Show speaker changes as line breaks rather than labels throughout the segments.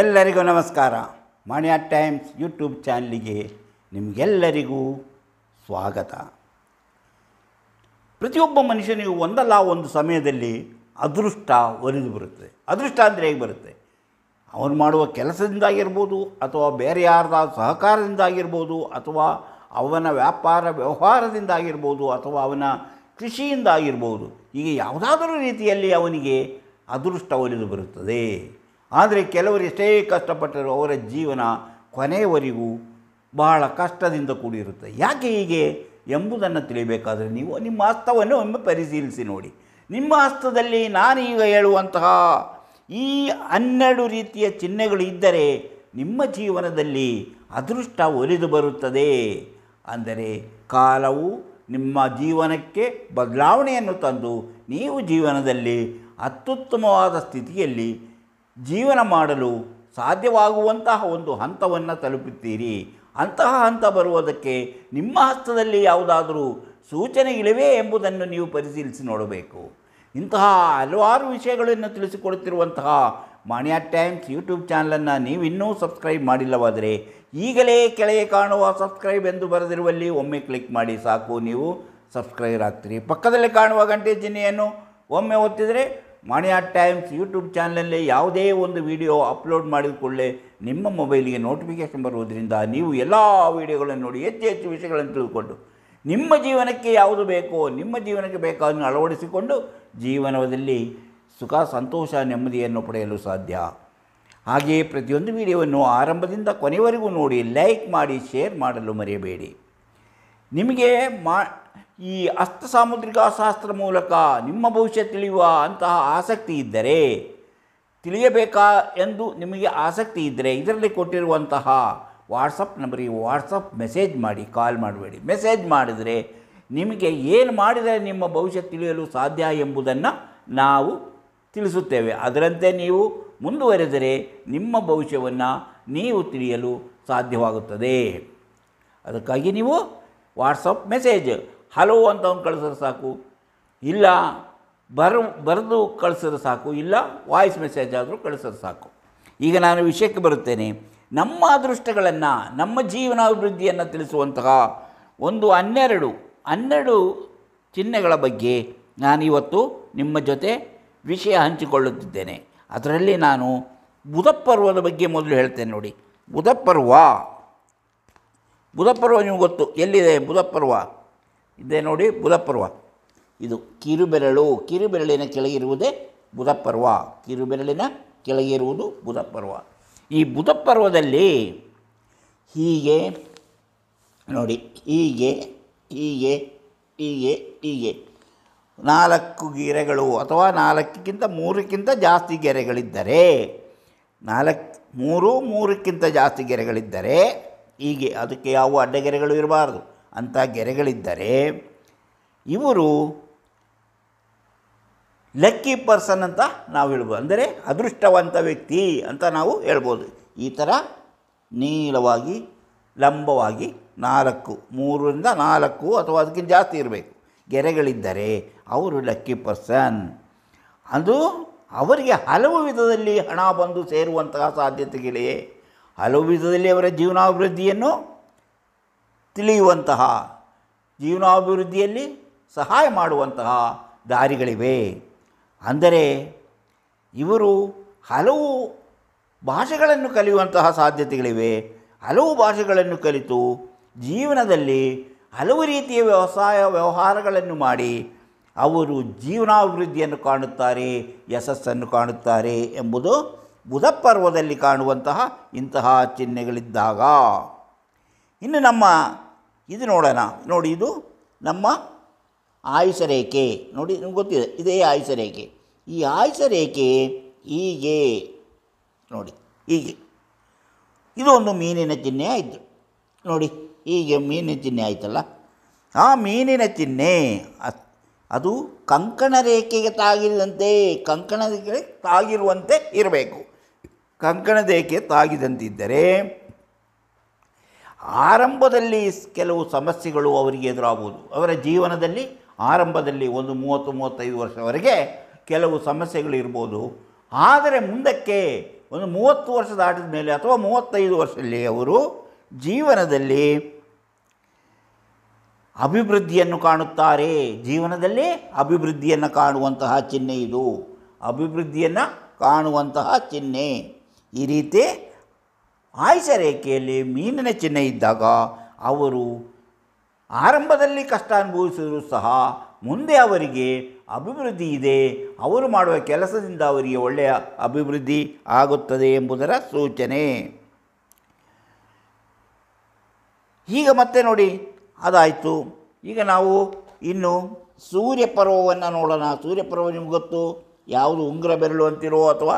ಎಲ್ಲರಿಗೂ ನಮಸ್ಕಾರ ಮಾಣಿಯಾ times YouTube ಚಾನಲಿಗೆ ನಿಮಗೆಲ್ಲರಿಗೂ ಸ್ವಾಗತ ಪ್ರತಿಯೊಬ್ಬ ಮನುಷ್ಯನಿಗೂ ಒಂದಲ್ಲ ಒಂದು ಸಮಯದಲ್ಲಿ ಅದೃಷ್ಟ ಒಲಿದು ಬರುತ್ತೆ ಅದೃಷ್ಟ ಅಂದರೆ ಹೇಗೆ ಬರುತ್ತೆ ಅವನು ಮಾಡುವ ಕೆಲಸದಿಂದಾಗಿರ್ಬೋದು ಅಥವಾ ಬೇರೆ ಯಾರದ ಸಹಕಾರದಿಂದಾಗಿರ್ಬೋದು ಅಥವಾ ಅವನ ವ್ಯಾಪಾರ ವ್ಯವಹಾರದಿಂದಾಗಿರ್ಬೋದು ಅಥವಾ ಅವನ ಆಗಿರ್ಬೋದು ಹೀಗೆ ಯಾವುದಾದರೂ ರೀತಿಯಲ್ಲಿ ಅವನಿಗೆ ಅದೃಷ್ಟ ಒಲಿದು ಬರುತ್ತದೆ ಆದರೆ ಕೆಲವರು ಎಷ್ಟೇ ಕಷ್ಟಪಟ್ಟರು ಅವರ ಜೀವನ ಕೊನೆಯವರೆಗೂ ಬಹಳ ಕಷ್ಟದಿಂದ ಕೂಡಿರುತ್ತೆ ಯಾಕೆ ಹೀಗೆ ಎಂಬುದನ್ನು ತಿಳಿಬೇಕಾದರೆ ನೀವು ನಿಮ್ಮ ಹಸ್ತವನ್ನು ಒಮ್ಮೆ ಪರಿಶೀಲಿಸಿ ನೋಡಿ ನಿಮ್ಮ ಹಸ್ತದಲ್ಲಿ ನಾನೀಗ ಹೇಳುವಂತಹ ಈ ಹನ್ನೆರಡು ರೀತಿಯ ಚಿಹ್ನೆಗಳು ಇದ್ದರೆ ನಿಮ್ಮ ಜೀವನದಲ್ಲಿ ಅದೃಷ್ಟ ಒಲಿದು ಬರುತ್ತದೆ ಅಂದರೆ ಕಾಲವು ನಿಮ್ಮ ಜೀವನಕ್ಕೆ ಬದಲಾವಣೆಯನ್ನು ತಂದು ನೀವು ಜೀವನದಲ್ಲಿ ಅತ್ಯುತ್ತಮವಾದ ಸ್ಥಿತಿಯಲ್ಲಿ ಜೀವನ ಮಾಡಲು ಸಾಧ್ಯವಾಗುವಂತಹ ಒಂದು ಹಂತವನ್ನು ತಲುಪುತ್ತೀರಿ ಅಂತಹ ಹಂತ ಬರುವುದಕ್ಕೆ ನಿಮ್ಮ ಹಸ್ತದಲ್ಲಿ ಯಾವುದಾದರೂ ಸೂಚನೆಗಳಿವೆ ಎಂಬುದನ್ನು ನೀವು ಪರಿಶೀಲಿಸಿ ನೋಡಬೇಕು ಇಂತಹ ಹಲವಾರು ವಿಷಯಗಳನ್ನು ತಿಳಿಸಿಕೊಡುತ್ತಿರುವಂತಹ ಮಾಣಿಯಾ ಟೈಮ್ಸ್ ಯೂಟ್ಯೂಬ್ ಚಾನಲನ್ನು ನೀವಿನ್ನೂ ಸಬ್ಸ್ಕ್ರೈಬ್ ಮಾಡಿಲ್ಲವಾದರೆ ಈಗಲೇ ಕೆಳಗೆ ಕಾಣುವ ಸಬ್ಸ್ಕ್ರೈಬ್ ಎಂದು ಬರೆದಿರುವಲ್ಲಿ ಒಮ್ಮೆ ಕ್ಲಿಕ್ ಮಾಡಿ ಸಾಕು ನೀವು ಸಬ್ಸ್ಕ್ರೈಬ್ ಆಗ್ತೀರಿ ಪಕ್ಕದಲ್ಲಿ ಕಾಣುವ ಗಂಟೆ ಚಿಹ್ನೆಯನ್ನು ಒಮ್ಮೆ ಒತ್ತಿದರೆ ಮಣಿ ಆಟ್ ಟೈಮ್ಸ್ ಯೂಟ್ಯೂಬ್ ಚಾನಲಲ್ಲಿ ಯಾವುದೇ ಒಂದು ವಿಡಿಯೋ ಅಪ್ಲೋಡ್ ಮಾಡಿದ ಕೂಡಲೇ ನಿಮ್ಮ ಮೊಬೈಲಿಗೆ ನೋಟಿಫಿಕೇಷನ್ ಬರುವುದರಿಂದ ನೀವು ಎಲ್ಲ ವೀಡಿಯೋಗಳನ್ನು ನೋಡಿ ಹೆಚ್ಚು ಹೆಚ್ಚು ವಿಷಯಗಳನ್ನು ತಿಳಿದುಕೊಂಡು ನಿಮ್ಮ ಜೀವನಕ್ಕೆ ಯಾವುದು ಬೇಕೋ ನಿಮ್ಮ ಜೀವನಕ್ಕೆ ಅದನ್ನು ಅಳವಡಿಸಿಕೊಂಡು ಜೀವನದಲ್ಲಿ ಸುಖ ಸಂತೋಷ ನೆಮ್ಮದಿಯನ್ನು ಪಡೆಯಲು ಸಾಧ್ಯ ಹಾಗೆಯೇ ಪ್ರತಿಯೊಂದು ವಿಡಿಯೋವನ್ನು ಆರಂಭದಿಂದ ಕೊನೆಯವರೆಗೂ ನೋಡಿ ಲೈಕ್ ಮಾಡಿ ಶೇರ್ ಮಾಡಲು ಮರೆಯಬೇಡಿ ನಿಮಗೆ ಮಾ ಈ ಅಸ್ತ ಶಾಸ್ತ್ರ ಮೂಲಕ ನಿಮ್ಮ ಭವಿಷ್ಯ ತಿಳಿಯುವ ಅಂತಹ ಆಸಕ್ತಿ ಇದ್ದರೆ ತಿಳಿಯಬೇಕಾ ಎಂದು ನಿಮಗೆ ಆಸಕ್ತಿ ಇದ್ದರೆ ಇದರಲ್ಲಿ ಕೊಟ್ಟಿರುವಂತಹ ವಾಟ್ಸಪ್ ನಂಬರಿಗೆ ವಾಟ್ಸಪ್ ಮೆಸೇಜ್ ಮಾಡಿ ಕಾಲ್ ಮಾಡಬೇಡಿ ಮೆಸೇಜ್ ಮಾಡಿದರೆ ನಿಮಗೆ ಏನು ಮಾಡಿದರೆ ನಿಮ್ಮ ಭವಿಷ್ಯ ತಿಳಿಯಲು ಸಾಧ್ಯ ಎಂಬುದನ್ನು ನಾವು ತಿಳಿಸುತ್ತೇವೆ ಅದರಂತೆ ನೀವು ಮುಂದುವರೆದರೆ ನಿಮ್ಮ ಭವಿಷ್ಯವನ್ನು ನೀವು ತಿಳಿಯಲು ಸಾಧ್ಯವಾಗುತ್ತದೆ ಅದಕ್ಕಾಗಿ ನೀವು ವಾಟ್ಸಪ್ ಮೆಸೇಜ್ ಹಲೋ ಅಂತ ಅವ್ನು ಕಳಿಸಿದ್ರೆ ಸಾಕು ಇಲ್ಲ ಬರ ಬರೆದು ಕಳಿಸಿದ್ರೆ ಸಾಕು ಇಲ್ಲ ವಾಯ್ಸ್ ಮೆಸೇಜ್ ಆದರೂ ಕಳಿಸಿದ್ರೆ ಸಾಕು ಈಗ ನಾನು ವಿಷಯಕ್ಕೆ ಬರುತ್ತೇನೆ ನಮ್ಮ ಅದೃಷ್ಟಗಳನ್ನು ನಮ್ಮ ಜೀವನಾಭಿವೃದ್ಧಿಯನ್ನು ತಿಳಿಸುವಂತಹ ಒಂದು ಹನ್ನೆರಡು ಹನ್ನೆರಡು ಚಿಹ್ನೆಗಳ ಬಗ್ಗೆ ನಾನು ಇವತ್ತು ನಿಮ್ಮ ಜೊತೆ ವಿಷಯ ಹಂಚಿಕೊಳ್ಳುತ್ತಿದ್ದೇನೆ ಅದರಲ್ಲಿ ನಾನು ಬುಧಪರ್ವದ ಬಗ್ಗೆ ಮೊದಲು ಹೇಳ್ತೇನೆ ನೋಡಿ ಬುಧಪರ್ವ ಬುಧಪರ್ವ ನಿಮಗೆ ಗೊತ್ತು ಎಲ್ಲಿದೆ ಬುಧಪರ್ವ ಇದೇ ನೋಡಿ ಬುಧಪರ್ವ ಇದು ಕಿರುಬೆರಳು ಕಿರುಬೆರಳಿನ ಕೆಳಗಿರುವುದೇ ಬುಧಪರ್ವ ಕಿರುಬೆರಳಿನ ಕೆಳಗಿರುವುದು ಬುಧಪರ್ವ ಈ ಬುಧಪರ್ವದಲ್ಲಿ ಹೀಗೆ ನೋಡಿ ಹೀಗೆ ಹೀಗೆ ಹೀಗೆ ಹೀಗೆ ನಾಲ್ಕು ಗೆರೆಗಳು ಅಥವಾ ನಾಲ್ಕಕ್ಕಿಂತ ಮೂರಕ್ಕಿಂತ ಜಾಸ್ತಿ ಗೆರೆಗಳಿದ್ದರೆ ನಾಲ್ಕು ಮೂರು ಮೂರಕ್ಕಿಂತ ಜಾಸ್ತಿ ಗೆರೆಗಳಿದ್ದರೆ ಹೀಗೆ ಅದಕ್ಕೆ ಯಾವ ಅಡ್ಡಗೆರೆಗಳು ಇರಬಾರ್ದು ಅಂಥ ಗೆರೆಗಳಿದ್ದರೆ ಇವರು ಲಕ್ಕಿ ಪರ್ಸನ್ ಅಂತ ನಾವು ಹೇಳ್ಬೋದು ಅಂದರೆ ಅದೃಷ್ಟವಂತ ವ್ಯಕ್ತಿ ಅಂತ ನಾವು ಹೇಳ್ಬೋದು ಈ ಥರ ನೀಳವಾಗಿ ಲಂಬವಾಗಿ ನಾಲ್ಕು ಮೂರರಿಂದ ನಾಲ್ಕು ಅಥವಾ ಅದಕ್ಕಿಂತ ಜಾಸ್ತಿ ಇರಬೇಕು ಗೆರೆಗಳಿದ್ದರೆ ಅವರು ಲಕ್ಕಿ ಪರ್ಸನ್ ಅದು ಅವರಿಗೆ ಹಲವು ವಿಧದಲ್ಲಿ ಹಣ ಬಂದು ಸೇರುವಂತಹ ಸಾಧ್ಯತೆಗಳಿವೆ ಹಲವು ವಿಧದಲ್ಲಿ ಅವರ ಜೀವನಾಭಿವೃದ್ಧಿಯನ್ನು ತಿಳಿಯುವಂತಹ ಜೀವನಾಭಿವೃದ್ಧಿಯಲ್ಲಿ ಸಹಾಯ ಮಾಡುವಂತಹ ದಾರಿಗಳಿವೆ ಅಂದರೆ ಇವರು ಹಲವು ಭಾಷೆಗಳನ್ನು ಕಲಿಯುವಂತಹ ಸಾಧ್ಯತೆಗಳಿವೆ ಹಲವು ಭಾಷೆಗಳನ್ನು ಕಲಿತು ಜೀವನದಲ್ಲಿ ಹಲವು ರೀತಿಯ ವ್ಯವಸಾಯ ವ್ಯವಹಾರಗಳನ್ನು ಮಾಡಿ ಅವರು ಜೀವನಾಭಿವೃದ್ಧಿಯನ್ನು ಕಾಣುತ್ತಾರೆ ಯಶಸ್ಸನ್ನು ಕಾಣುತ್ತಾರೆ ಎಂಬುದು ಬುಧಪರ್ವದಲ್ಲಿ ಕಾಣುವಂತಹ ಇಂತಹ ಚಿಹ್ನೆಗಳಿದ್ದಾಗ ಇನ್ನು ನಮ್ಮ ಇದು ನೋಡೋಣ ನೋಡಿ ಇದು ನಮ್ಮ ಆಯುಷ ರೇಖೆ ನೋಡಿ ನಿಮ್ಗೆ ಗೊತ್ತಿದೆ ಇದೇ ಆಯುಷ ರೇಖೆ ಈ ಆಯುಷ ರೇಖೆ ಹೀಗೆ ನೋಡಿ ಹೀಗೆ ಇದು ಒಂದು ಮೀನಿನ ಚಿಹ್ನೆ ಆಯಿತು ನೋಡಿ ಹೀಗೆ ಮೀನಿನ ಚಿಹ್ನೆ ಆಯಿತಲ್ಲ ಆ ಮೀನಿನ ಚಿಹ್ನೆ ಅದು ಕಂಕಣ ರೇಖೆಗೆ ತಾಗಿದಂತೆ ಕಂಕಣ ತಾಗಿರುವಂತೆ ಇರಬೇಕು ಕಂಕಣ ರೇಖೆ ತಾಗಿದಂತಿದ್ದರೆ ಆರಂಭದಲ್ಲಿ ಕೆಲವು ಸಮಸ್ಯೆಗಳು ಅವರಿಗೆ ಎದುರಾಗುವುದು ಅವರ ಜೀವನದಲ್ಲಿ ಆರಂಭದಲ್ಲಿ ಒಂದು ಮೂವತ್ತು ಮೂವತ್ತೈದು ವರ್ಷವರೆಗೆ ಕೆಲವು ಸಮಸ್ಯೆಗಳು ಇರ್ಬೋದು ಆದರೆ ಮುಂದಕ್ಕೆ ಒಂದು ಮೂವತ್ತು ವರ್ಷ ದಾಟಿದ ಮೇಲೆ ಅಥವಾ ಮೂವತ್ತೈದು ವರ್ಷದಲ್ಲಿ ಅವರು ಜೀವನದಲ್ಲಿ ಅಭಿವೃದ್ಧಿಯನ್ನು ಕಾಣುತ್ತಾರೆ ಜೀವನದಲ್ಲಿ ಅಭಿವೃದ್ಧಿಯನ್ನು ಕಾಣುವಂತಹ ಚಿಹ್ನೆ ಇದು ಅಭಿವೃದ್ಧಿಯನ್ನು ಕಾಣುವಂತಹ ಚಿಹ್ನೆ ಈ ರೀತಿ ಆಯುಷ ರೇಖೆಯಲ್ಲಿ ಮೀನಿನ ಚಿಹ್ನೆ ಇದ್ದಾಗ ಅವರು ಆರಂಭದಲ್ಲಿ ಕಷ್ಟ ಅನುಭವಿಸಿದರೂ ಸಹ ಮುಂದೆ ಅವರಿಗೆ ಅಭಿವೃದ್ಧಿ ಇದೆ ಅವರು ಮಾಡುವ ಕೆಲಸದಿಂದ ಅವರಿಗೆ ಒಳ್ಳೆಯ ಅಭಿವೃದ್ಧಿ ಆಗುತ್ತದೆ ಎಂಬುದರ ಸೂಚನೆ ಈಗ ಮತ್ತೆ ನೋಡಿ ಅದಾಯಿತು ಈಗ ನಾವು ಇನ್ನು ಸೂರ್ಯಪರ್ವವನ್ನು ನೋಡೋಣ ಸೂರ್ಯಪರ್ವ ನಿಮ್ಗೆ ಗೊತ್ತು ಯಾವುದು ಉಂಗುರ ಬೆರಳು ಅಂತಿರೋ ಅಥವಾ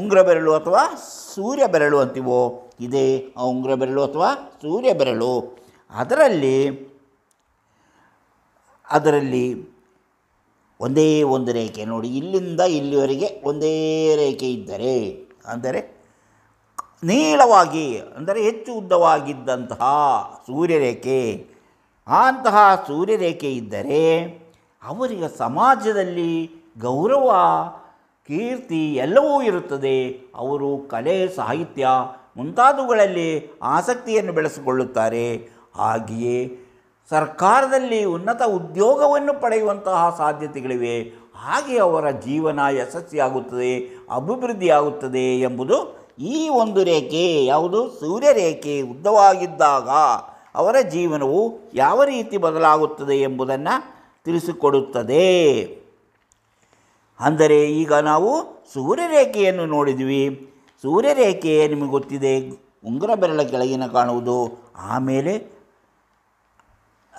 ಉಂಗ್ರ ಬೆರಳು ಅಥವಾ ಸೂರ್ಯ ಬೆರಳು ಅಂತೀವೋ ಇದೇ ಆ ಉಂಗ್ರ ಬೆರಳು ಅಥವಾ ಸೂರ್ಯ ಬೆರಳು ಅದರಲ್ಲಿ ಅದರಲ್ಲಿ ಒಂದೇ ಒಂದು ರೇಖೆ ನೋಡಿ ಇಲ್ಲಿಂದ ಇಲ್ಲಿವರೆಗೆ ಒಂದೇ ರೇಖೆ ಇದ್ದರೆ ಅಂದರೆ ನೀಳವಾಗಿ ಅಂದರೆ ಹೆಚ್ಚು ಉದ್ದವಾಗಿದ್ದಂತಹ ಸೂರ್ಯರೇಖೆ ಅಂತಹ ಸೂರ್ಯರೇಖೆ ಇದ್ದರೆ ಅವರಿಗೆ ಸಮಾಜದಲ್ಲಿ ಗೌರವ ಕೀರ್ತಿ ಎಲ್ಲವೂ ಇರುತ್ತದೆ ಅವರು ಕಲೆ ಸಾಹಿತ್ಯ ಮುಂತಾದವುಗಳಲ್ಲಿ ಆಸಕ್ತಿಯನ್ನು ಬೆಳೆಸಿಕೊಳ್ಳುತ್ತಾರೆ ಹಾಗೆಯೇ ಸರ್ಕಾರದಲ್ಲಿ ಉನ್ನತ ಉದ್ಯೋಗವನ್ನು ಪಡೆಯುವಂತಹ ಸಾಧ್ಯತೆಗಳಿವೆ ಹಾಗೆ ಅವರ ಜೀವನ ಯಶಸ್ವಿಯಾಗುತ್ತದೆ ಅಭಿವೃದ್ಧಿಯಾಗುತ್ತದೆ ಎಂಬುದು ಈ ಒಂದು ರೇಖೆ ಯಾವುದು ಸೂರ್ಯರೇಖೆ ಉದ್ದವಾಗಿದ್ದಾಗ ಅವರ ಜೀವನವು ಯಾವ ರೀತಿ ಬದಲಾಗುತ್ತದೆ ಎಂಬುದನ್ನು ತಿಳಿಸಿಕೊಡುತ್ತದೆ ಅಂದರೆ ಈಗ ನಾವು ಸೂರ್ಯರೇಖೆಯನ್ನು ನೋಡಿದ್ವಿ ಸೂರ್ಯರೇಖೆ ನಿಮಗೆ ಗೊತ್ತಿದೆ ಉಂಗುರ ಬೆರಳ ಕೆಳಗಿನ ಕಾಣುವುದು ಆಮೇಲೆ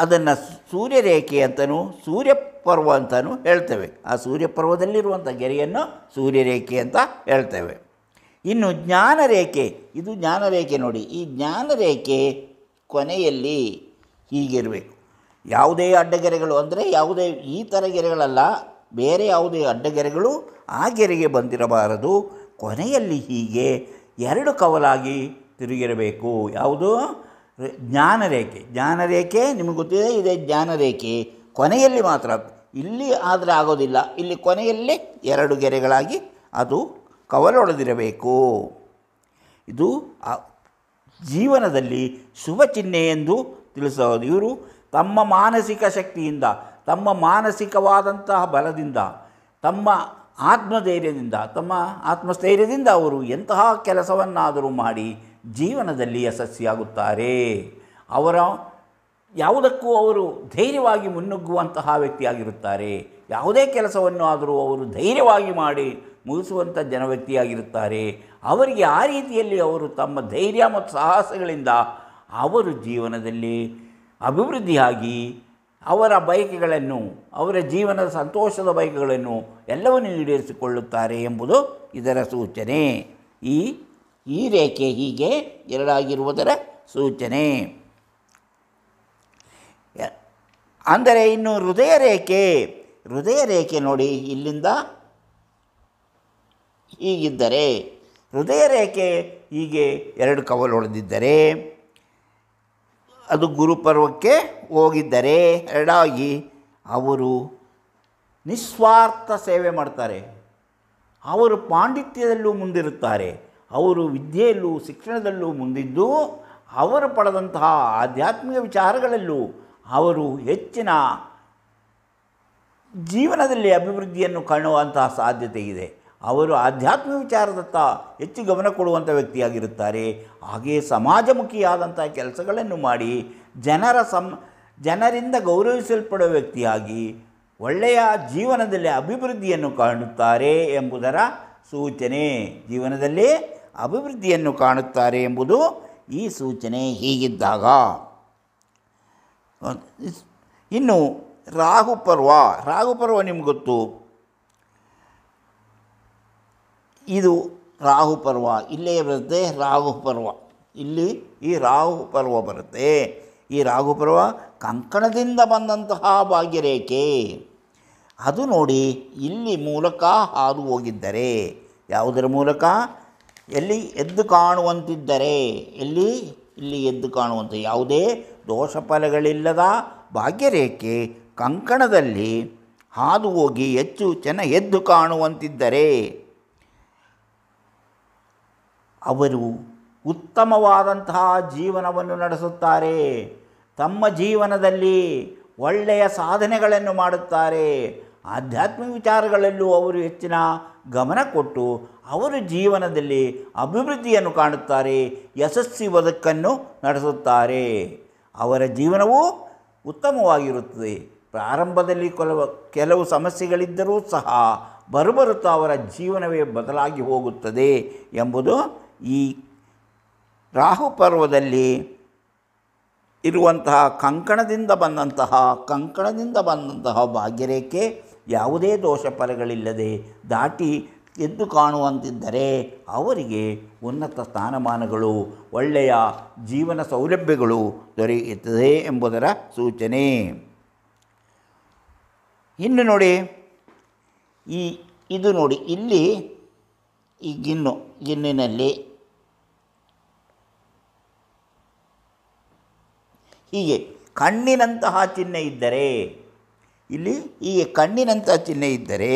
ಅದನ್ನು ಸೂರ್ಯರೇಖೆ ಅಂತಲೂ ಸೂರ್ಯಪರ್ವ ಅಂತಲೂ ಹೇಳ್ತೇವೆ ಆ ಸೂರ್ಯಪರ್ವದಲ್ಲಿರುವಂಥ ಗೆರೆಯನ್ನು ಸೂರ್ಯರೇಖೆ ಅಂತ ಹೇಳ್ತೇವೆ ಇನ್ನು ಜ್ಞಾನರೇಖೆ ಇದು ಜ್ಞಾನರೇಖೆ ನೋಡಿ ಈ ಜ್ಞಾನರೇಖೆ ಕೊನೆಯಲ್ಲಿ ಹೀಗಿರಬೇಕು ಯಾವುದೇ ಅಡ್ಡಗೆರೆಗಳು ಅಂದರೆ ಯಾವುದೇ ಈ ಥರ ಗೆರೆಗಳಲ್ಲ ಬೇರೆ ಯಾವುದೇ ಅಡ್ಡಗೆರೆಗಳು ಆ ಗೆರೆಗೆ ಬಂದಿರಬಾರದು ಕೊನೆಯಲ್ಲಿ ಹೀಗೆ ಎರಡು ಕವಲಾಗಿ ತಿರುಗಿರಬೇಕು ಯಾವುದು ಜ್ಞಾನರೇಖೆ ಜ್ಞಾನರೇಖೆ ನಿಮಗೆ ಗೊತ್ತಿದೆ ಇದೆ ಜ್ಞಾನರೇಖೆ ಕೊನೆಯಲ್ಲಿ ಮಾತ್ರ ಇಲ್ಲಿ ಆದರೆ ಆಗೋದಿಲ್ಲ ಇಲ್ಲಿ ಕೊನೆಯಲ್ಲಿ ಎರಡು ಗೆರೆಗಳಾಗಿ ಅದು ಕವಲೊಡೆದಿರಬೇಕು ಇದು ಜೀವನದಲ್ಲಿ ಶುಭ ಚಿಹ್ನೆ ಎಂದು ತಿಳಿಸೋದು ಇವರು ತಮ್ಮ ಮಾನಸಿಕ ಶಕ್ತಿಯಿಂದ ತಮ್ಮ ಮಾನಸಿಕವಾದಂತಹ ಬಲದಿಂದ ತಮ್ಮ ಆತ್ಮಧೈರ್ಯದಿಂದ ತಮ್ಮ ಆತ್ಮಸ್ಥೈರ್ಯದಿಂದ ಅವರು ಎಂತಹ ಕೆಲಸವನ್ನಾದರೂ ಮಾಡಿ ಜೀವನದಲ್ಲಿ ಯಶಸ್ವಿಯಾಗುತ್ತಾರೆ ಅವರ ಯಾವುದಕ್ಕೂ ಅವರು ಧೈರ್ಯವಾಗಿ ಮುನ್ನುಗ್ಗುವಂತಹ ವ್ಯಕ್ತಿಯಾಗಿರುತ್ತಾರೆ ಯಾವುದೇ ಕೆಲಸವನ್ನು ಆದರೂ ಅವರು ಧೈರ್ಯವಾಗಿ ಮಾಡಿ ಮುಗಿಸುವಂಥ ಜನ ವ್ಯಕ್ತಿಯಾಗಿರುತ್ತಾರೆ ಅವರಿಗೆ ಆ ರೀತಿಯಲ್ಲಿ ಅವರು ತಮ್ಮ ಧೈರ್ಯ ಮತ್ತು ಸಾಹಸಗಳಿಂದ ಅವರು ಜೀವನದಲ್ಲಿ ಅಭಿವೃದ್ಧಿಯಾಗಿ ಅವರ ಬಯಕೆಗಳನ್ನು ಅವರ ಜೀವನದ ಸಂತೋಷದ ಬಯಕೆಗಳನ್ನು ಎಲ್ಲವನ್ನು ಈಡೇರಿಸಿಕೊಳ್ಳುತ್ತಾರೆ ಎಂಬುದು ಇದರ ಸೂಚನೆ ಈ ಈ ರೇಖೆ ಹೀಗೆ ಎರಡಾಗಿರುವುದರ ಸೂಚನೆ ಅಂದರೆ ಇನ್ನು ಹೃದಯ ರೇಖೆ ಹೃದಯ ರೇಖೆ ನೋಡಿ ಇಲ್ಲಿಂದ ಹೀಗಿದ್ದರೆ ಹೃದಯ ರೇಖೆ ಹೀಗೆ ಎರಡು ಕವಲು ಹೊಡೆದಿದ್ದರೆ ಅದು ಗುರುಪರ್ವಕ್ಕೆ ಹೋಗಿದ್ದರೆ ಎರಡಾಗಿ ಅವರು ನಿಸ್ವಾರ್ಥ ಸೇವೆ ಮಾಡ್ತಾರೆ ಅವರು ಪಾಂಡಿತ್ಯದಲ್ಲೂ ಮುಂದಿರುತ್ತಾರೆ ಅವರು ವಿದ್ಯೆಯಲ್ಲೂ ಶಿಕ್ಷಣದಲ್ಲೂ ಮುಂದಿದ್ದು ಅವರು ಪಡೆದಂತಹ ಆಧ್ಯಾತ್ಮಿಕ ವಿಚಾರಗಳಲ್ಲೂ ಅವರು ಹೆಚ್ಚಿನ ಜೀವನದಲ್ಲಿ ಅಭಿವೃದ್ಧಿಯನ್ನು ಕಾಣುವಂತಹ ಸಾಧ್ಯತೆ ಇದೆ ಅವರು ಆಧ್ಯಾತ್ಮ ವಿಚಾರದತ್ತ ಹೆಚ್ಚು ಗಮನ ಕೊಡುವಂಥ ವ್ಯಕ್ತಿಯಾಗಿರುತ್ತಾರೆ ಹಾಗೆಯೇ ಸಮಾಜಮುಖಿಯಾದಂಥ ಕೆಲಸಗಳನ್ನು ಮಾಡಿ ಜನರ ಸಂ ಜನರಿಂದ ಗೌರವಿಸಲ್ಪಡುವ ವ್ಯಕ್ತಿಯಾಗಿ ಒಳ್ಳೆಯ ಜೀವನದಲ್ಲಿ ಅಭಿವೃದ್ಧಿಯನ್ನು ಕಾಣುತ್ತಾರೆ ಎಂಬುದರ ಸೂಚನೆ ಜೀವನದಲ್ಲಿ ಅಭಿವೃದ್ಧಿಯನ್ನು ಕಾಣುತ್ತಾರೆ ಎಂಬುದು ಈ ಸೂಚನೆ ಹೀಗಿದ್ದಾಗ ಇನ್ನು ರಾಹುಪರ್ವ ರಾಹುಪರ್ವ ನಿಮ್ಗೆ ಗೊತ್ತು ಇದು ರಾಹು ಪರ್ವ ಇಲ್ಲೇ ಬರುತ್ತೆ ರಾಹು ಪರ್ವ ಇಲ್ಲಿ ಈ ರಾಹು ಪರ್ವ ಬರುತ್ತೆ ಈ ರಾಹು ಪರ್ವ ಕಂಕಣದಿಂದ ಬಂದಂತಹ ಭಾಗ್ಯರೇಖೆ ಅದು ನೋಡಿ ಇಲ್ಲಿ ಮೂಲಕ ಹಾದು ಹೋಗಿದ್ದರೆ ಯಾವುದರ ಮೂಲಕ ಎಲ್ಲಿ ಎದ್ದು ಕಾಣುವಂತಿದ್ದರೆ ಎಲ್ಲಿ ಇಲ್ಲಿ ಎದ್ದು ಕಾಣುವಂಥ ಯಾವುದೇ ದೋಷ ಫಲಗಳಿಲ್ಲದ ಭಾಗ್ಯರೇಖೆ ಕಂಕಣದಲ್ಲಿ ಹಾದು ಹೋಗಿ ಹೆಚ್ಚು ಚೆನ್ನಾಗಿ ಎದ್ದು ಕಾಣುವಂತಿದ್ದರೆ ಅವರು ಉತ್ತಮವಾದಂತಹ ಜೀವನವನ್ನು ನಡೆಸುತ್ತಾರೆ ತಮ್ಮ ಜೀವನದಲ್ಲಿ ಒಳ್ಳೆಯ ಸಾಧನೆಗಳನ್ನು ಮಾಡುತ್ತಾರೆ ಆಧ್ಯಾತ್ಮಿಕ ವಿಚಾರಗಳಲ್ಲೂ ಅವರು ಹೆಚ್ಚಿನ ಗಮನ ಕೊಟ್ಟು ಅವರ ಜೀವನದಲ್ಲಿ ಅಭಿವೃದ್ಧಿಯನ್ನು ಕಾಣುತ್ತಾರೆ ಯಶಸ್ವಿ ಬದುಕನ್ನು ನಡೆಸುತ್ತಾರೆ ಅವರ ಜೀವನವು ಉತ್ತಮವಾಗಿರುತ್ತದೆ ಪ್ರಾರಂಭದಲ್ಲಿ ಕೆಲವು ಕೆಲವು ಸಮಸ್ಯೆಗಳಿದ್ದರೂ ಸಹ ಬರುಬರುತ್ತಾ ಅವರ ಜೀವನವೇ ಬದಲಾಗಿ ಹೋಗುತ್ತದೆ ಎಂಬುದು ಈ ರಾಹು ಪರ್ವದಲ್ಲಿ ಇರುವಂತಹ ಕಂಕಣದಿಂದ ಬಂದಂತಹ ಕಂಕಣದಿಂದ ಬಂದಂತಹ ಭಾಗ್ಯರೇಖೆ ಯಾವುದೇ ದೋಷ ದಾಟಿ ಎದ್ದು ಕಾಣುವಂತಿದ್ದರೆ ಅವರಿಗೆ ಉನ್ನತ ಸ್ಥಾನಮಾನಗಳು ಒಳ್ಳೆಯ ಜೀವನ ಸೌಲಭ್ಯಗಳು ದೊರೆಯುತ್ತದೆ ಎಂಬುದರ ಸೂಚನೆ ಇನ್ನು ನೋಡಿ ಈ ಇದು ನೋಡಿ ಇಲ್ಲಿ ಈಗಿನ್ನು ಗಿನ್ನಿನಲ್ಲಿ ಹೀಗೆ ಕಣ್ಣಿನಂತಹ ಚಿಹ್ನೆ ಇದ್ದರೆ ಇಲ್ಲಿ ಹೀಗೆ ಕಣ್ಣಿನಂತಹ ಚಿಹ್ನೆ ಇದ್ದರೆ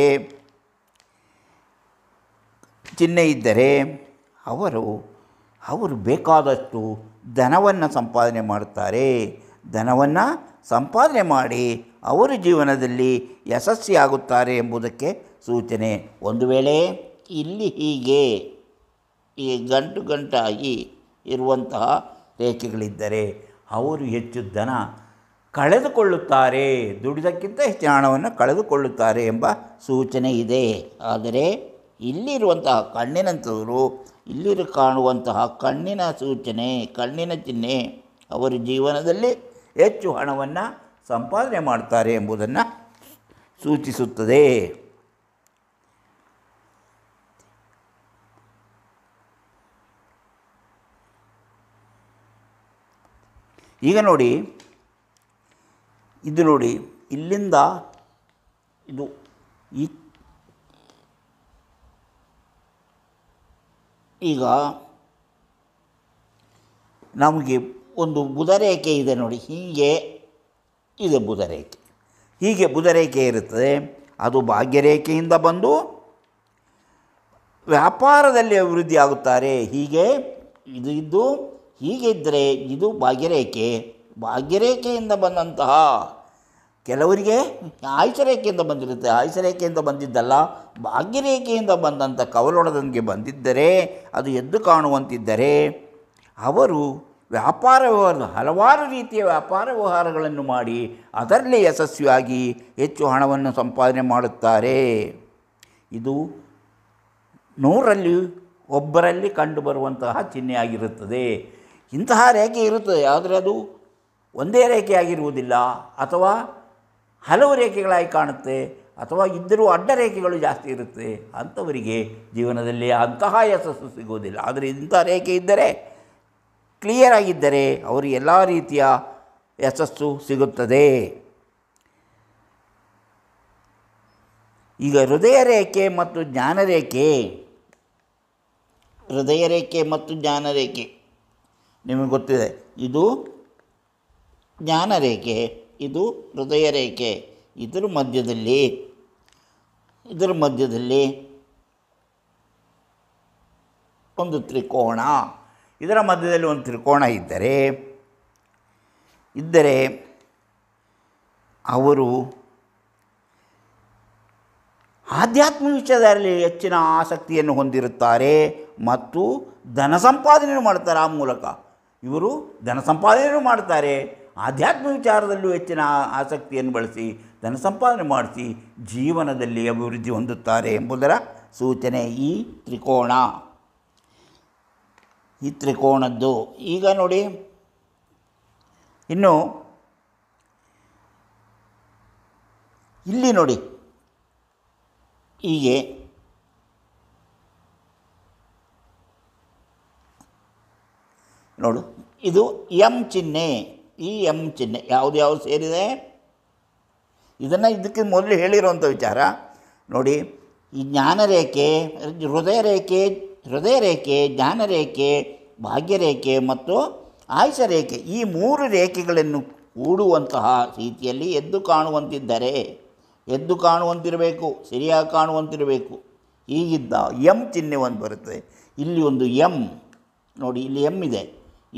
ಚಿಹ್ನೆ ಇದ್ದರೆ ಅವರು ಅವರು ಬೇಕಾದಷ್ಟು ಧನವನ್ನು ಸಂಪಾದನೆ ಮಾಡುತ್ತಾರೆ ಧನವನ್ನು ಸಂಪಾದನೆ ಮಾಡಿ ಅವರು ಜೀವನದಲ್ಲಿ ಯಶಸ್ವಿಯಾಗುತ್ತಾರೆ ಎಂಬುದಕ್ಕೆ ಸೂಚನೆ ಒಂದು ವೇಳೆ ಇಲ್ಲಿ ಹೀಗೆ ಈ ಗಂಟು ಗಂಟಾಗಿ ಇರುವಂತಹ ರೇಖೆಗಳಿದ್ದರೆ ಅವರು ಹೆಚ್ಚು ಧನ ಕಳೆದುಕೊಳ್ಳುತ್ತಾರೆ ದುಡಿದಕ್ಕಿಂತ ಹೆಚ್ಚಿನ ಹಣವನ್ನು ಕಳೆದುಕೊಳ್ಳುತ್ತಾರೆ ಎಂಬ ಸೂಚನೆ ಇದೆ ಆದರೆ ಇಲ್ಲಿರುವಂತಹ ಕಣ್ಣಿನಂಥವರು ಇಲ್ಲಿರು ಕಾಣುವಂತಹ ಕಣ್ಣಿನ ಸೂಚನೆ ಕಣ್ಣಿನ ಚಿಹ್ನೆ ಅವರ ಜೀವನದಲ್ಲಿ ಹೆಚ್ಚು ಹಣವನ್ನು ಸಂಪಾದನೆ ಮಾಡ್ತಾರೆ ಎಂಬುದನ್ನು ಸೂಚಿಸುತ್ತದೆ ಈಗ ನೋಡಿ ಇದು ನೋಡಿ ಇಲ್ಲಿಂದ ಇದು ಈ ಈಗ ನಮಗೆ ಒಂದು ಬುಧರೇಖೆ ಇದೆ ನೋಡಿ ಹೀಗೆ ಇದೆ ಬುಧರೇಖೆ ಹೀಗೆ ಬುಧರೇಖೆ ಇರುತ್ತದೆ ಅದು ಭಾಗ್ಯರೇಖೆಯಿಂದ ಬಂದು ವ್ಯಾಪಾರದಲ್ಲಿ ಅಭಿವೃದ್ಧಿ ಆಗುತ್ತಾರೆ ಹೀಗೆ ಇದು ಇದ್ದು ಹೀಗಿದ್ದರೆ ಇದು ಭಾಗ್ಯರೇಖೆ ಭಾಗ್ಯರೇಖೆಯಿಂದ ಬಂದಂತಹ ಕೆಲವರಿಗೆ ಆಯುಷರೇಖೆಯಿಂದ ಬಂದಿರುತ್ತೆ ಆಯುಷರೇಖೆಯಿಂದ ಬಂದಿದ್ದಲ್ಲ ಭಾಗ್ಯರೇಖೆಯಿಂದ ಬಂದಂಥ ಕವಲೊಡದನಿಗೆ ಬಂದಿದ್ದರೆ ಅದು ಎದ್ದು ಕಾಣುವಂತಿದ್ದರೆ ಅವರು ವ್ಯಾಪಾರ ವ್ಯವಹಾರ ಹಲವಾರು ರೀತಿಯ ವ್ಯಾಪಾರ ವ್ಯವಹಾರಗಳನ್ನು ಮಾಡಿ ಅದರಲ್ಲೇ ಯಶಸ್ವಿಯಾಗಿ ಹೆಚ್ಚು ಹಣವನ್ನು ಸಂಪಾದನೆ ಮಾಡುತ್ತಾರೆ ಇದು ನೂರಲ್ಲಿ ಒಬ್ಬರಲ್ಲಿ ಕಂಡುಬರುವಂತಹ ಚಿಹ್ನೆಯಾಗಿರುತ್ತದೆ ಇಂತಹ ರೇಖೆ ಇರುತ್ತದೆ ಆದರೆ ಅದು ಒಂದೇ ರೇಖೆಯಾಗಿರುವುದಿಲ್ಲ ಅಥವಾ ಹಲವು ರೇಖೆಗಳಾಗಿ ಕಾಣುತ್ತೆ ಅಥವಾ ಇದ್ದರೂ ಅಡ್ಡ ರೇಖೆಗಳು ಜಾಸ್ತಿ ಇರುತ್ತೆ ಅಂಥವರಿಗೆ ಜೀವನದಲ್ಲಿ ಅಂತಹ ಯಶಸ್ಸು ಸಿಗುವುದಿಲ್ಲ ಆದರೆ ಇಂಥ ರೇಖೆ ಇದ್ದರೆ ಕ್ಲಿಯರ್ ಆಗಿದ್ದರೆ ಅವರು ಎಲ್ಲ ರೀತಿಯ ಯಶಸ್ಸು ಸಿಗುತ್ತದೆ ಈಗ ಹೃದಯ ರೇಖೆ ಮತ್ತು ಜ್ಞಾನರೇಖೆ ಹೃದಯ ರೇಖೆ ಮತ್ತು ಜ್ಞಾನರೇಖೆ ನಿಮಗೆ ಗೊತ್ತಿದೆ ಇದು ಜ್ಞಾನ ರೇಖೆ ಇದು ಹೃದಯ ರೇಖೆ ಇದರ ಮಧ್ಯದಲ್ಲಿ ಇದರ ಮಧ್ಯದಲ್ಲಿ ಒಂದು ತ್ರಿಕೋಣ ಇದರ ಮಧ್ಯದಲ್ಲಿ ಒಂದು ತ್ರಿಕೋಣ ಇದ್ದರೆ ಇದ್ದರೆ ಅವರು ಆಧ್ಯಾತ್ಮ ವಿಷಯದಲ್ಲಿ ಹೆಚ್ಚಿನ ಆಸಕ್ತಿಯನ್ನು ಹೊಂದಿರುತ್ತಾರೆ ಮತ್ತು ಧನ ಸಂಪಾದನೆಯನ್ನು ಮಾಡ್ತಾರೆ ಆ ಮೂಲಕ ಇವರು ಧನ ಸಂಪಾದನೆಯೂ ಮಾಡ್ತಾರೆ ಆಧ್ಯಾತ್ಮ ವಿಚಾರದಲ್ಲೂ ಹೆಚ್ಚಿನ ಆಸಕ್ತಿಯನ್ನು ಬಳಸಿ ಧನ ಸಂಪಾದನೆ ಮಾಡಿಸಿ ಜೀವನದಲ್ಲಿ ಅಭಿವೃದ್ಧಿ ಹೊಂದುತ್ತಾರೆ ಎಂಬುದರ ಸೂಚನೆ ಈ ತ್ರಿಕೋಣ ಈ ತ್ರಿಕೋಣದ್ದು ಈಗ ನೋಡಿ ಇನ್ನು ಇಲ್ಲಿ ನೋಡಿ ಹೀಗೆ ನೋಡು ಇದು ಎಂ ಚಿಹ್ನೆ ಈ ಎಂ ಚಿಹ್ನೆ ಯಾವುದು ಯಾವುದು ಸೇರಿದೆ ಇದನ್ನು ಇದಕ್ಕೆ ಮೊದಲು ಹೇಳಿರುವಂಥ ವಿಚಾರ ನೋಡಿ ಈ ಜ್ಞಾನರೇಖೆ ಹೃದಯ ರೇಖೆ ಹೃದಯ ರೇಖೆ ಜ್ಞಾನರೇಖೆ ಭಾಗ್ಯರೇಖೆ ಮತ್ತು ಆಯುಷ ರೇಖೆ ಈ ಮೂರು ರೇಖೆಗಳನ್ನು ಕೂಡುವಂತಹ ರೀತಿಯಲ್ಲಿ ಎದ್ದು ಕಾಣುವಂತಿದ್ದರೆ ಎದ್ದು ಕಾಣುವಂತಿರಬೇಕು ಸರಿಯಾಗಿ ಕಾಣುವಂತಿರಬೇಕು ಈಗಿದ್ದ ಎಂ ಚಿಹ್ನೆ ಒಂದು ಬರುತ್ತದೆ ಇಲ್ಲಿ ಒಂದು ಎಂ ನೋಡಿ ಇಲ್ಲಿ ಎಮ್ ಇದೆ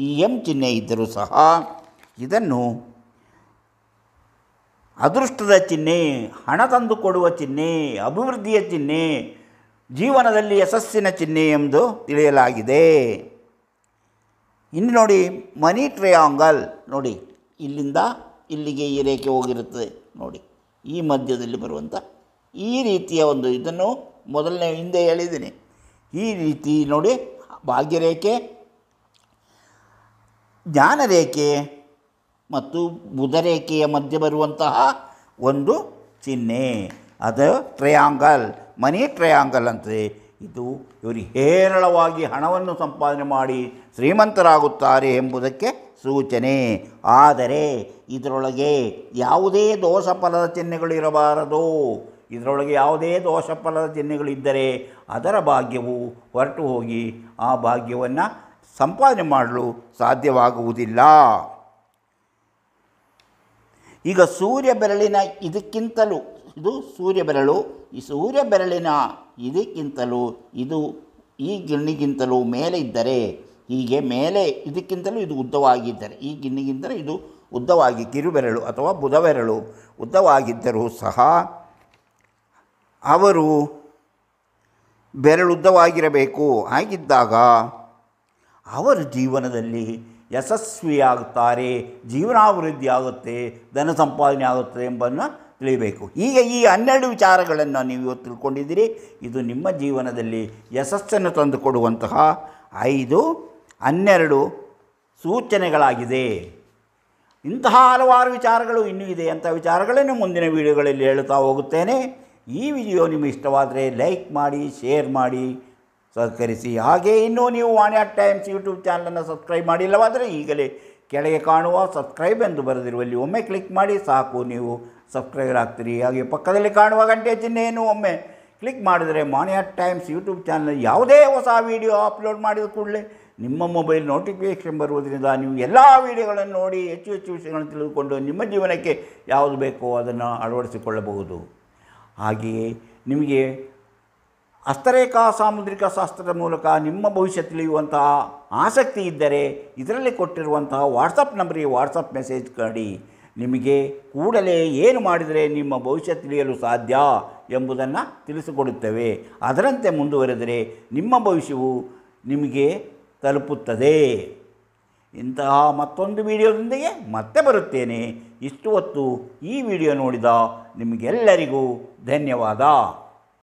ಈ ಎಂ ಚಿಹ್ನೆ ಇದ್ದರೂ ಸಹ ಇದನ್ನು ಅದೃಷ್ಟದ ಚಿಹ್ನೆ ಹಣ ತಂದು ಕೊಡುವ ಚಿಹ್ನೆ ಅಭಿವೃದ್ಧಿಯ ಚಿಹ್ನೆ ಜೀವನದಲ್ಲಿ ಯಶಸ್ಸಿನ ಚಿಹ್ನೆ ಎಂದು ತಿಳಿಯಲಾಗಿದೆ ಇನ್ನು ನೋಡಿ ಮನಿ ಟ್ರಯಾಂಗಲ್ ನೋಡಿ ಇಲ್ಲಿಂದ ಇಲ್ಲಿಗೆ ಈ ರೇಖೆ ಹೋಗಿರುತ್ತದೆ ನೋಡಿ ಈ ಮಧ್ಯದಲ್ಲಿ ಬರುವಂಥ ಈ ರೀತಿಯ ಒಂದು ಇದನ್ನು ಮೊದಲನೇ ಹಿಂದೆ ಹೇಳಿದ್ದೀನಿ ಈ ರೀತಿ ನೋಡಿ ಭಾಗ್ಯರೇಖೆ ಜ್ಞಾನರೇಖೆ ಮತ್ತು ಬುಧರೇಖೆಯ ಮಧ್ಯೆ ಬರುವಂತಹ ಒಂದು ಚಿಹ್ನೆ ಅದು ಟ್ರಯಾಂಗಲ್ ಮನಿ ಟ್ರಯಾಂಗಲ್ ಅಂತೆ ಇದು ಇವರು ಹೇರಳವಾಗಿ ಹಣವನ್ನು ಸಂಪಾದನೆ ಮಾಡಿ ಶ್ರೀಮಂತರಾಗುತ್ತಾರೆ ಎಂಬುದಕ್ಕೆ ಸೂಚನೆ ಆದರೆ ಇದರೊಳಗೆ ಯಾವುದೇ ದೋಷ ಫಲದ ಚಿಹ್ನೆಗಳಿರಬಾರದು ಇದರೊಳಗೆ ಯಾವುದೇ ದೋಷ ಫಲದ ಚಿಹ್ನೆಗಳಿದ್ದರೆ ಅದರ ಭಾಗ್ಯವು ಹೊರಟು ಹೋಗಿ ಆ ಭಾಗ್ಯವನ್ನು ಸಂಪಾದನೆ ಮಾಡಲು ಸಾಧ್ಯವಾಗುವುದಿಲ್ಲ ಈಗ ಸೂರ್ಯ ಬೆರಳಿನ ಇದಕ್ಕಿಂತಲೂ ಇದು ಸೂರ್ಯ ಬೆರಳು ಈ ಸೂರ್ಯ ಬೆರಳಿನ ಇದಕ್ಕಿಂತಲೂ ಇದು ಈ ಗಿಣ್ಣಿಗಿಂತಲೂ ಮೇಲೆ ಇದ್ದರೆ ಹೀಗೆ ಮೇಲೆ ಇದಕ್ಕಿಂತಲೂ ಇದು ಉದ್ದವಾಗಿದ್ದರೆ ಈ ಗಿಣ್ಣಿಗಿಂತಲೂ ಇದು ಉದ್ದವಾಗಿ ಕಿರುಬೆರಳು ಅಥವಾ ಬುಧಬೆರಳು ಉದ್ದವಾಗಿದ್ದರೂ ಸಹ ಅವರು ಬೆರಳು ಉದ್ದವಾಗಿರಬೇಕು ಹಾಗಿದ್ದಾಗ ಅವರ ಜೀವನದಲ್ಲಿ ಯಶಸ್ವಿಯಾಗುತ್ತಾರೆ ಜೀವನಾಭಿವೃದ್ಧಿ ಆಗುತ್ತೆ ಧನ ಸಂಪಾದನೆ ಆಗುತ್ತೆ ಎಂಬನ್ನು ತಿಳಿಯಬೇಕು ಈಗ ಈ ಹನ್ನೆರಡು ವಿಚಾರಗಳನ್ನು ನೀವು ಇವತ್ತು ತಿಳ್ಕೊಂಡಿದ್ದೀರಿ ಇದು ನಿಮ್ಮ ಜೀವನದಲ್ಲಿ ಯಶಸ್ಸನ್ನು ತಂದುಕೊಡುವಂತಹ ಐದು ಹನ್ನೆರಡು ಸೂಚನೆಗಳಾಗಿದೆ ಇಂತಹ ಹಲವಾರು ವಿಚಾರಗಳು ಇನ್ನೂ ಇದೆ ಅಂತ ವಿಚಾರಗಳನ್ನು ಮುಂದಿನ ವಿಡಿಯೋಗಳಲ್ಲಿ ಹೇಳ್ತಾ ಹೋಗುತ್ತೇನೆ ಈ ವಿಡಿಯೋ ನಿಮಗೆ ಇಷ್ಟವಾದರೆ ಲೈಕ್ ಮಾಡಿ ಶೇರ್ ಮಾಡಿ ಸಹಕರಿಸಿ ಹಾಗೆ ಇನ್ನೂ ನೀವು ವಾಣಿ ಅಟ್ ಟೈಮ್ಸ್ ಯೂಟ್ಯೂಬ್ ಚಾನಲನ್ನು ಸಬ್ಸ್ಕ್ರೈಬ್ ಮಾಡಿಲ್ಲವಾದರೆ ಈಗಲೇ ಕೆಳಗೆ ಕಾಣುವ ಸಬ್ಸ್ಕ್ರೈಬ್ ಎಂದು ಬರೆದಿರುವಲ್ಲಿ ಒಮ್ಮೆ ಕ್ಲಿಕ್ ಮಾಡಿ ಸಾಕು ನೀವು ಸಬ್ಸ್ಕ್ರೈಬರ್ ಆಗ್ತೀರಿ ಹಾಗೆ ಪಕ್ಕದಲ್ಲಿ ಕಾಣುವ ಗಂಟೆ ಚಿಹ್ನೆಯನ್ನು ಒಮ್ಮೆ ಕ್ಲಿಕ್ ಮಾಡಿದರೆ money at times YouTube channel ಯಾವುದೇ ಹೊಸ ವಿಡಿಯೋ ಅಪ್ಲೋಡ್ ಮಾಡಿದ ಕೂಡಲೇ ನಿಮ್ಮ ಮೊಬೈಲ್ ನೋಟಿಫಿಕೇಷನ್ ಬರುವುದರಿಂದ ನೀವು ಎಲ್ಲ ವಿಡಿಯೋಗಳನ್ನು ನೋಡಿ ಹೆಚ್ಚು ಹೆಚ್ಚು ವಿಷಯಗಳನ್ನು ತಿಳಿದುಕೊಂಡು ನಿಮ್ಮ ಜೀವನಕ್ಕೆ ಯಾವುದು ಬೇಕೋ ಅದನ್ನು ಅಳವಡಿಸಿಕೊಳ್ಳಬಹುದು ಹಾಗೆಯೇ ನಿಮಗೆ ಹಸ್ತರೇಖಾ ಸಾಮುದ್ರಿಕ ಶಾಸ್ತ್ರದ ಮೂಲಕ ನಿಮ್ಮ ಭವಿಷ್ಯ ತಿಳಿಯುವಂತಹ ಆಸಕ್ತಿ ಇದ್ದರೆ ಇದರಲ್ಲಿ ಕೊಟ್ಟಿರುವಂತಹ ವಾಟ್ಸಪ್ ನಂಬರಿಗೆ ವಾಟ್ಸಪ್ ಮೆಸೇಜ್ ಮಾಡಿ ನಿಮಗೆ ಕೂಡಲೇ ಏನು ಮಾಡಿದರೆ ನಿಮ್ಮ ಭವಿಷ್ಯ ತಿಳಿಯಲು ಸಾಧ್ಯ ಎಂಬುದನ್ನು ತಿಳಿಸಿಕೊಡುತ್ತೇವೆ ಅದರಂತೆ ಮುಂದುವರೆದರೆ ನಿಮ್ಮ ಭವಿಷ್ಯವು ನಿಮಗೆ ತಲುಪುತ್ತದೆ ಇಂತಹ ಮತ್ತೊಂದು ವಿಡಿಯೋದೊಂದಿಗೆ ಮತ್ತೆ ಬರುತ್ತೇನೆ ಇಷ್ಟು ಹೊತ್ತು ಈ ವಿಡಿಯೋ ನೋಡಿದ ನಿಮಗೆಲ್ಲರಿಗೂ ಧನ್ಯವಾದ